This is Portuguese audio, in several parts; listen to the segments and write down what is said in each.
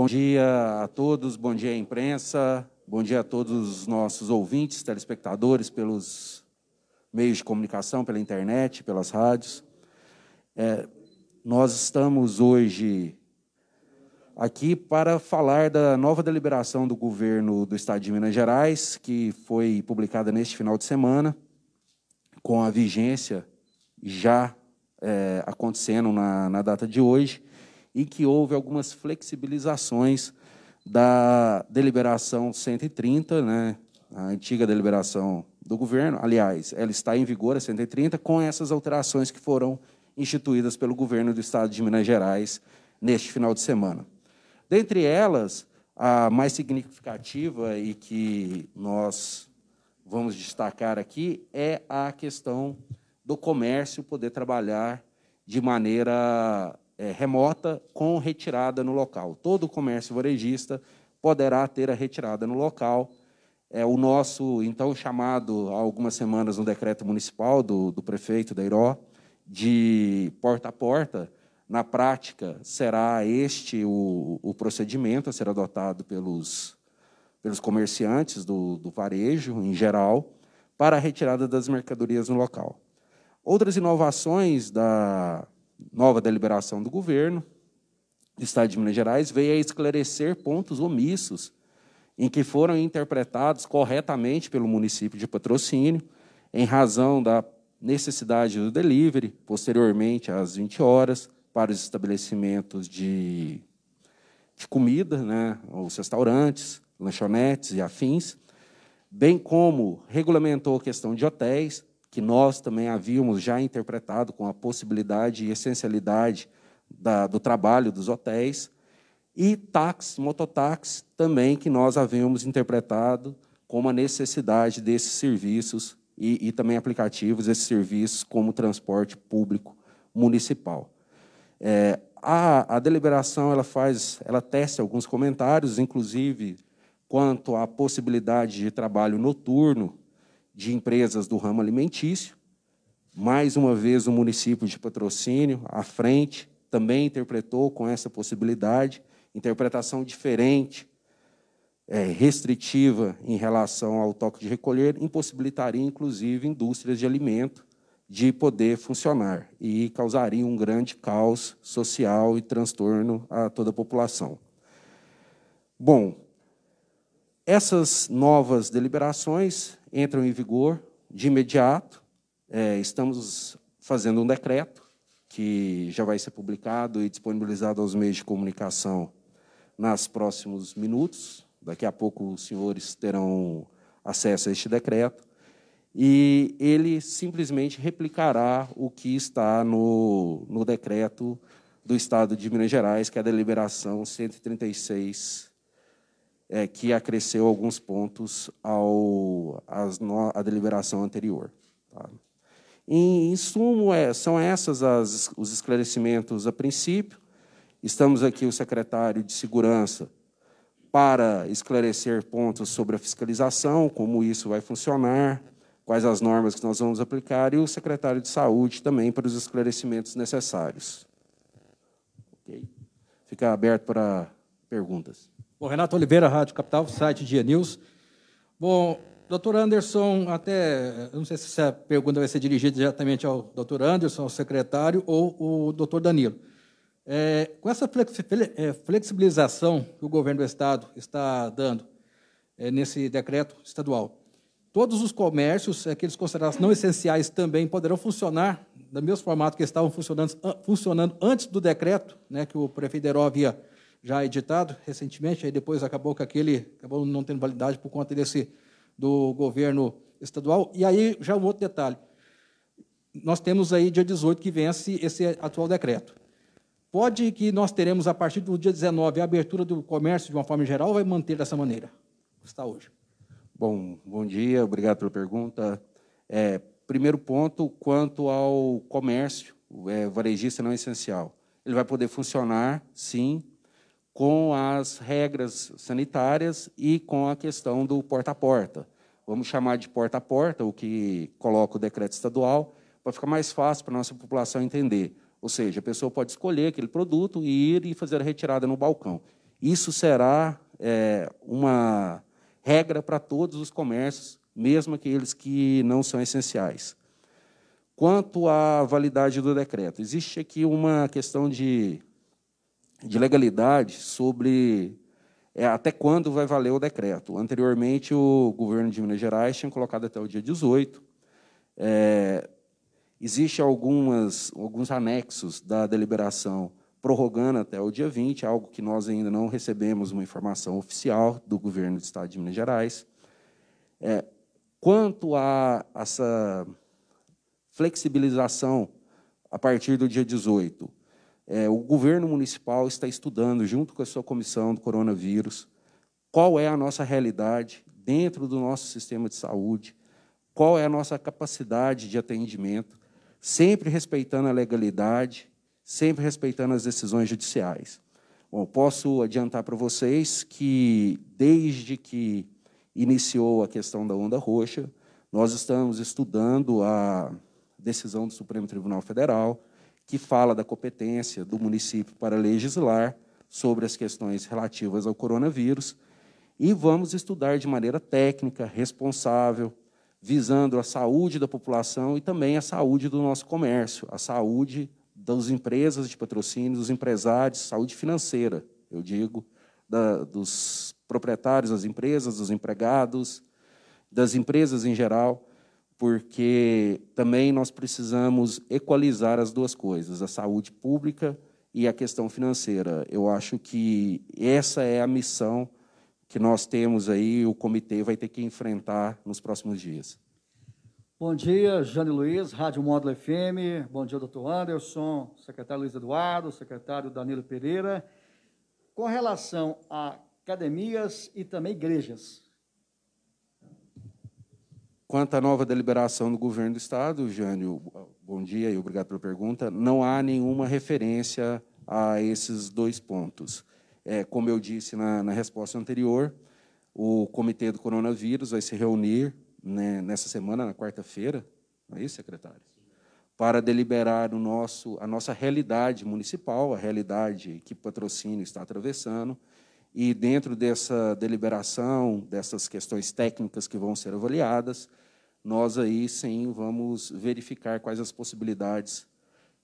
Bom dia a todos, bom dia à imprensa, bom dia a todos os nossos ouvintes, telespectadores, pelos meios de comunicação, pela internet, pelas rádios. É, nós estamos hoje aqui para falar da nova deliberação do governo do Estado de Minas Gerais, que foi publicada neste final de semana, com a vigência já é, acontecendo na, na data de hoje, e que houve algumas flexibilizações da deliberação 130, né, a antiga deliberação do governo. Aliás, ela está em vigor, a 130, com essas alterações que foram instituídas pelo governo do estado de Minas Gerais neste final de semana. Dentre elas, a mais significativa e que nós vamos destacar aqui é a questão do comércio poder trabalhar de maneira é, remota com retirada no local. Todo comércio varejista poderá ter a retirada no local. É o nosso, então, chamado há algumas semanas no decreto municipal do, do prefeito da Iró, de porta a porta, na prática, será este o, o procedimento a ser adotado pelos, pelos comerciantes do, do varejo, em geral, para a retirada das mercadorias no local. Outras inovações da, nova deliberação do governo do Estado de Minas Gerais veio a esclarecer pontos omissos em que foram interpretados corretamente pelo município de patrocínio, em razão da necessidade do delivery, posteriormente às 20 horas, para os estabelecimentos de, de comida, né, os restaurantes, lanchonetes e afins, bem como regulamentou a questão de hotéis, que nós também havíamos já interpretado com a possibilidade e essencialidade da, do trabalho dos hotéis, e táxi, mototáxi também, que nós havíamos interpretado como a necessidade desses serviços e, e também aplicativos, esses serviços como transporte público municipal. É, a, a, deliberação ela faz, ela testa alguns comentários, inclusive quanto à possibilidade de trabalho noturno de empresas do ramo alimentício. Mais uma vez, o município de patrocínio, à frente, também interpretou com essa possibilidade, interpretação diferente, é, restritiva em relação ao toque de recolher, impossibilitaria, inclusive, indústrias de alimento de poder funcionar e causaria um grande caos social e transtorno a toda a população. Bom, essas novas deliberações entram em vigor de imediato. É, estamos fazendo um decreto que já vai ser publicado e disponibilizado aos meios de comunicação nos próximos minutos. Daqui a pouco os senhores terão acesso a este decreto. E ele simplesmente replicará o que está no, no decreto do Estado de Minas Gerais, que é a deliberação 136 é, que acresceu alguns pontos ao, no, à deliberação anterior. Tá? Em, em sumo, é, são essas as, os esclarecimentos a princípio. Estamos aqui o secretário de Segurança para esclarecer pontos sobre a fiscalização, como isso vai funcionar, quais as normas que nós vamos aplicar, e o secretário de Saúde também para os esclarecimentos necessários. Okay. Fica aberto para perguntas. Bom, Renato Oliveira, Rádio Capital, site Dia News. Bom, doutor Anderson, até, não sei se a pergunta vai ser dirigida diretamente ao doutor Anderson, ao secretário, ou o doutor Danilo. É, com essa é, flexibilização que o governo do Estado está dando é, nesse decreto estadual, todos os comércios, aqueles é, considerados não essenciais também, poderão funcionar no mesmo formato que estavam funcionando, funcionando antes do decreto, né, que o prefeito Heró havia já editado recentemente, aí depois acabou com aquele, acabou não tendo validade por conta desse do governo estadual. E aí já um outro detalhe. Nós temos aí dia 18 que vence esse atual decreto. Pode que nós teremos a partir do dia 19 a abertura do comércio de uma forma geral ou vai manter dessa maneira? Está hoje. Bom, bom dia, obrigado pela pergunta. É, primeiro ponto, quanto ao comércio é, varejista não é essencial. Ele vai poder funcionar, sim, com as regras sanitárias e com a questão do porta a porta. Vamos chamar de porta a porta, o que coloca o decreto estadual, para ficar mais fácil para a nossa população entender. Ou seja, a pessoa pode escolher aquele produto e ir e fazer a retirada no balcão. Isso será é, uma regra para todos os comércios, mesmo aqueles que não são essenciais. Quanto à validade do decreto, existe aqui uma questão de de legalidade sobre é, até quando vai valer o decreto. Anteriormente, o governo de Minas Gerais tinha colocado até o dia 18. É, Existem algumas, alguns anexos da deliberação prorrogando até o dia 20, algo que nós ainda não recebemos uma informação oficial do governo do Estado de Minas Gerais. É, quanto a essa flexibilização a partir do dia 18, é, o governo municipal está estudando, junto com a sua comissão do coronavírus, qual é a nossa realidade dentro do nosso sistema de saúde, qual é a nossa capacidade de atendimento, sempre respeitando a legalidade, sempre respeitando as decisões judiciais. Bom, posso adiantar para vocês que, desde que iniciou a questão da onda roxa, nós estamos estudando a decisão do Supremo Tribunal Federal, que fala da competência do município para legislar sobre as questões relativas ao coronavírus e vamos estudar de maneira técnica, responsável, visando a saúde da população e também a saúde do nosso comércio, a saúde das empresas de patrocínio, dos empresários, saúde financeira, eu digo, da, dos proprietários das empresas, dos empregados, das empresas em geral porque também nós precisamos equalizar as duas coisas, a saúde pública e a questão financeira. Eu acho que essa é a missão que nós temos aí, o comitê vai ter que enfrentar nos próximos dias. Bom dia, Jane Luiz, Rádio Módulo FM. Bom dia, doutor Anderson, secretário Luiz Eduardo, secretário Danilo Pereira. Com relação a academias e também igrejas, Quanto à nova deliberação do governo do Estado, Jânio, bom dia e obrigado pela pergunta. Não há nenhuma referência a esses dois pontos. É, como eu disse na, na, resposta anterior, o Comitê do Coronavírus vai se reunir né, nessa semana, na quarta-feira, não é isso, secretário? Para deliberar o nosso, a nossa realidade municipal, a realidade que o patrocínio está atravessando, e dentro dessa deliberação, dessas questões técnicas que vão ser avaliadas, nós aí sim vamos verificar quais as possibilidades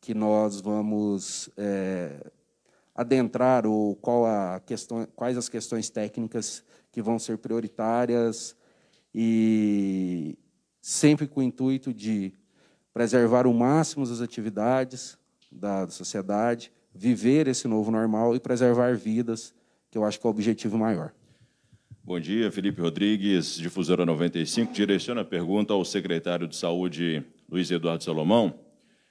que nós vamos é, adentrar ou qual a questão, quais as questões técnicas que vão ser prioritárias e sempre com o intuito de preservar o máximo das atividades da sociedade, viver esse novo normal e preservar vidas que eu acho que é o objetivo maior. Bom dia, Felipe Rodrigues, Difusora 95. Direciona a pergunta ao secretário de Saúde, Luiz Eduardo Salomão.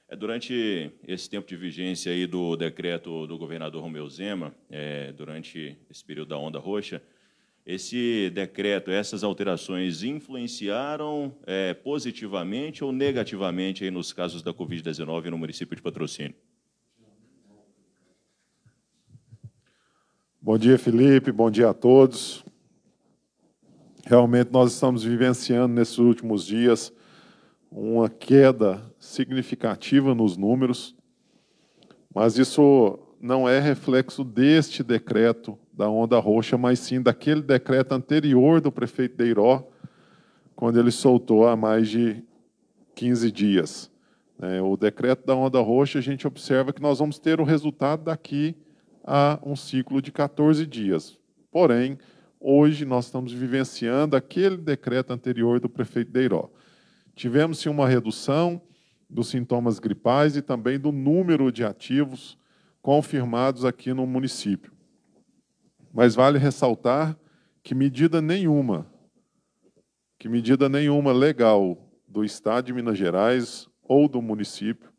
É durante esse tempo de vigência aí do decreto do governador Romeu Zema, é, durante esse período da onda roxa, esse decreto, essas alterações influenciaram é, positivamente ou negativamente aí nos casos da Covid-19 no município de Patrocínio? Bom dia, Felipe. Bom dia a todos. Realmente, nós estamos vivenciando nesses últimos dias uma queda significativa nos números, mas isso não é reflexo deste decreto da onda roxa, mas sim daquele decreto anterior do prefeito Deiró, quando ele soltou há mais de 15 dias. É, o decreto da onda roxa, a gente observa que nós vamos ter o resultado daqui a um ciclo de 14 dias. Porém, hoje nós estamos vivenciando aquele decreto anterior do prefeito Deiró. Tivemos sim uma redução dos sintomas gripais e também do número de ativos confirmados aqui no município. Mas vale ressaltar que medida nenhuma, que medida nenhuma legal do Estado de Minas Gerais ou do município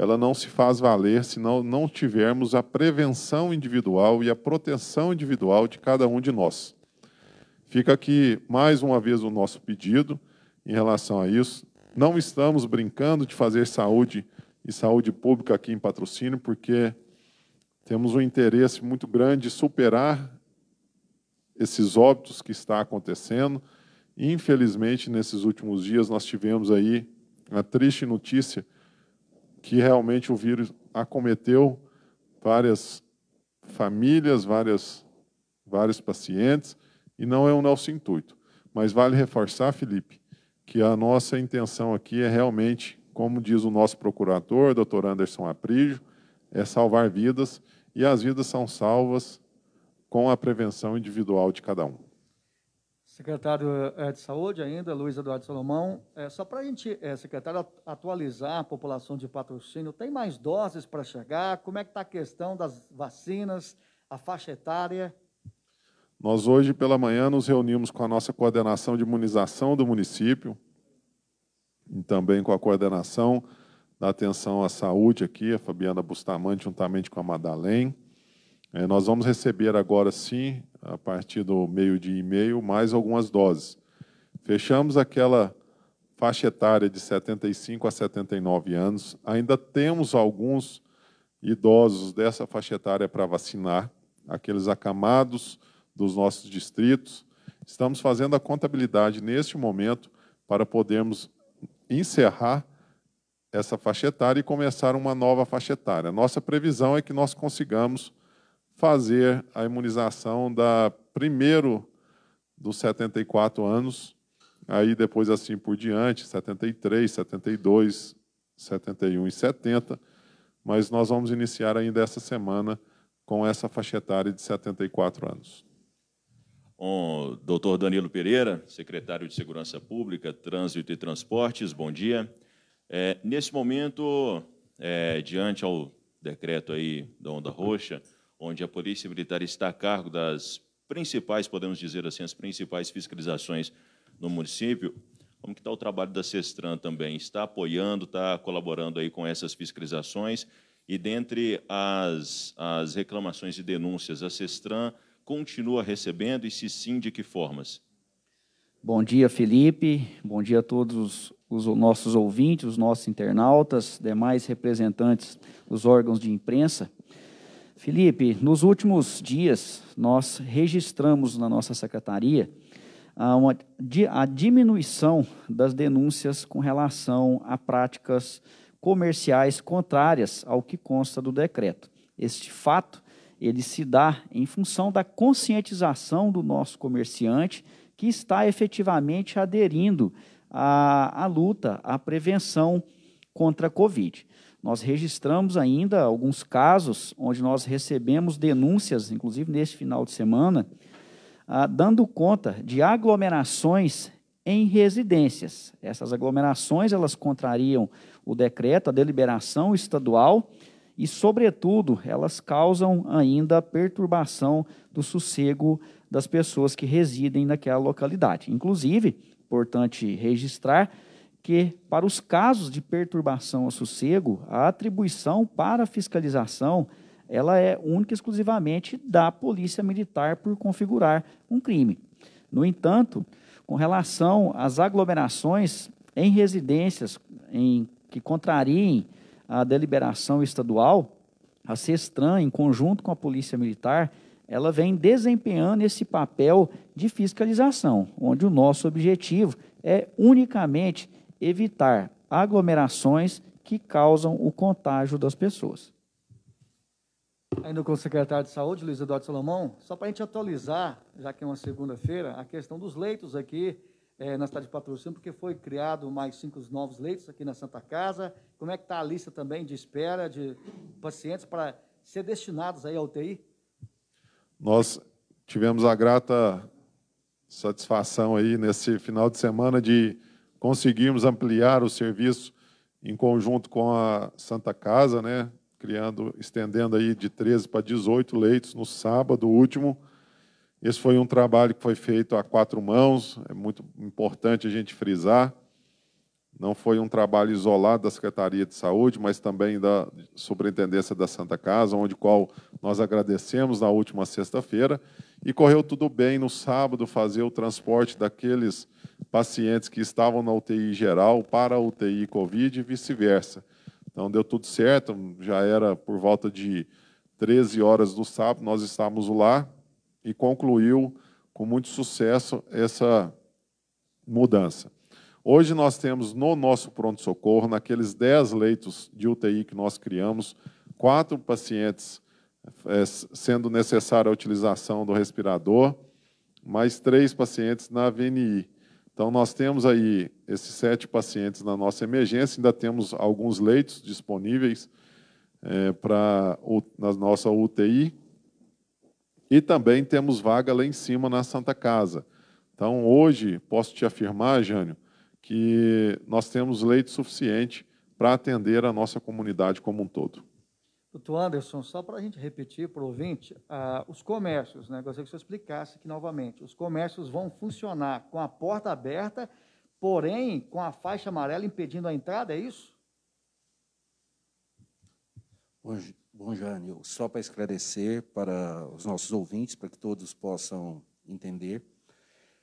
ela não se faz valer se não, não tivermos a prevenção individual e a proteção individual de cada um de nós. Fica aqui mais uma vez o nosso pedido em relação a isso. Não estamos brincando de fazer saúde e saúde pública aqui em patrocínio, porque temos um interesse muito grande de superar esses óbitos que está acontecendo. Infelizmente, nesses últimos dias, nós tivemos aí a triste notícia que realmente o vírus acometeu várias famílias, várias, vários pacientes, e não é o nosso intuito. Mas vale reforçar, Felipe, que a nossa intenção aqui é realmente, como diz o nosso procurador, doutor Anderson Aprijo, é salvar vidas, e as vidas são salvas com a prevenção individual de cada um secretário eh, eh, de Saúde ainda, Luiz Eduardo Salomão, é, só para a gente, é, secretário, atualizar a população de patrocínio, tem mais doses para chegar? Como é que está a questão das vacinas, a faixa etária? Nós hoje pela manhã nos reunimos com a nossa coordenação de imunização do município e também com a coordenação da atenção à saúde aqui, a Fabiana Bustamante, juntamente com a Madalém. É, nós vamos receber agora sim, a partir do meio-dia e meio, mais algumas doses. Fechamos aquela faixa etária de 75 a 79 anos. Ainda temos alguns idosos dessa faixa etária para vacinar, aqueles acamados dos nossos distritos. Estamos fazendo a contabilidade neste momento para podermos encerrar essa faixa etária e começar uma nova faixa etária. Nossa previsão é que nós consigamos fazer a imunização da primeiro dos 74 anos, aí depois assim por diante, 73, 72, 71 e 70, mas nós vamos iniciar ainda essa semana com essa faixa etária de 74 anos. O doutor Danilo Pereira, secretário de Segurança Pública, Trânsito e Transportes, bom dia. É, nesse momento, é, diante ao decreto aí da Onda Roxa, onde a Polícia Militar está a cargo das principais, podemos dizer assim, as principais fiscalizações no município. Como que está o trabalho da Sestran também? Está apoiando, está colaborando aí com essas fiscalizações? E dentre as, as reclamações e denúncias, a Sestran continua recebendo e se sim, de que formas? Bom dia, Felipe. Bom dia a todos os nossos ouvintes, os nossos internautas, demais representantes dos órgãos de imprensa. Felipe, nos últimos dias nós registramos na nossa secretaria a, uma, a diminuição das denúncias com relação a práticas comerciais contrárias ao que consta do decreto. Este fato ele se dá em função da conscientização do nosso comerciante que está efetivamente aderindo à, à luta, à prevenção contra a Covid. Nós registramos ainda alguns casos onde nós recebemos denúncias, inclusive neste final de semana, ah, dando conta de aglomerações em residências. Essas aglomerações elas contrariam o decreto, a deliberação estadual e, sobretudo, elas causam ainda perturbação do sossego das pessoas que residem naquela localidade. Inclusive, importante registrar, que, para os casos de perturbação ao sossego, a atribuição para fiscalização ela é única e exclusivamente da Polícia Militar por configurar um crime. No entanto, com relação às aglomerações em residências em, que contrariem a deliberação estadual, a CESTRAN, em conjunto com a Polícia Militar, ela vem desempenhando esse papel de fiscalização, onde o nosso objetivo é unicamente evitar aglomerações que causam o contágio das pessoas. Ainda com o secretário de Saúde, Luiz Eduardo Salomão, só para a gente atualizar, já que é uma segunda-feira, a questão dos leitos aqui é, na cidade de patrocínio, porque foi criado mais cinco novos leitos aqui na Santa Casa. Como é que está a lista também de espera de pacientes para ser destinados aí à UTI? Nós tivemos a grata satisfação aí nesse final de semana de conseguimos ampliar o serviço em conjunto com a Santa Casa, né, criando, estendendo aí de 13 para 18 leitos no sábado último. Esse foi um trabalho que foi feito a quatro mãos, é muito importante a gente frisar. Não foi um trabalho isolado da Secretaria de Saúde, mas também da Superintendência da Santa Casa, onde qual nós agradecemos na última sexta-feira. E correu tudo bem no sábado fazer o transporte daqueles pacientes que estavam na UTI geral para a UTI Covid e vice-versa. Então deu tudo certo, já era por volta de 13 horas do sábado, nós estávamos lá e concluiu com muito sucesso essa mudança. Hoje nós temos no nosso pronto-socorro, naqueles 10 leitos de UTI que nós criamos, quatro pacientes é, sendo necessária a utilização do respirador, mais três pacientes na VNI. Então, nós temos aí esses sete pacientes na nossa emergência, ainda temos alguns leitos disponíveis é, eh, para na nossa UTI. E também temos vaga lá em cima na Santa Casa. Então, hoje, posso te afirmar, Jânio, que nós temos leito suficiente para atender a nossa comunidade como um todo. Doutor Anderson, só para a gente repetir para o ouvinte, ah, os comércios, né? gostaria que o senhor explicasse aqui novamente. Os comércios vão funcionar com a porta aberta, porém com a faixa amarela impedindo a entrada, é isso? Bom, bom Jânio, só para esclarecer para os nossos ouvintes, para que todos possam entender,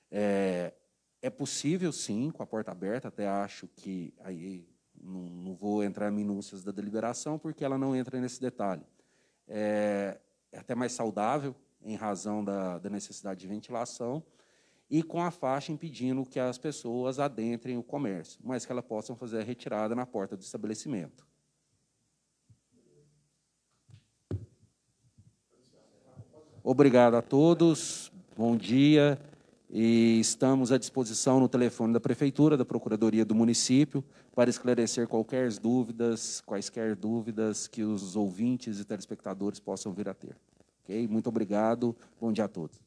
é, é possível sim, com a porta aberta, até acho que aí não, não, vou entrar em minúcias da deliberação, porque ela não entra nesse detalhe. É, é até mais saudável, em razão da, da, necessidade de ventilação, e com a faixa impedindo que as pessoas adentrem o comércio, mas que elas possam fazer a retirada na porta do estabelecimento. Obrigado a todos, bom dia e estamos à disposição no telefone da Prefeitura, da Procuradoria do Município, para esclarecer qualquer dúvidas, quaisquer dúvidas que os ouvintes e telespectadores possam vir a ter. Ok? Muito obrigado, bom dia a todos.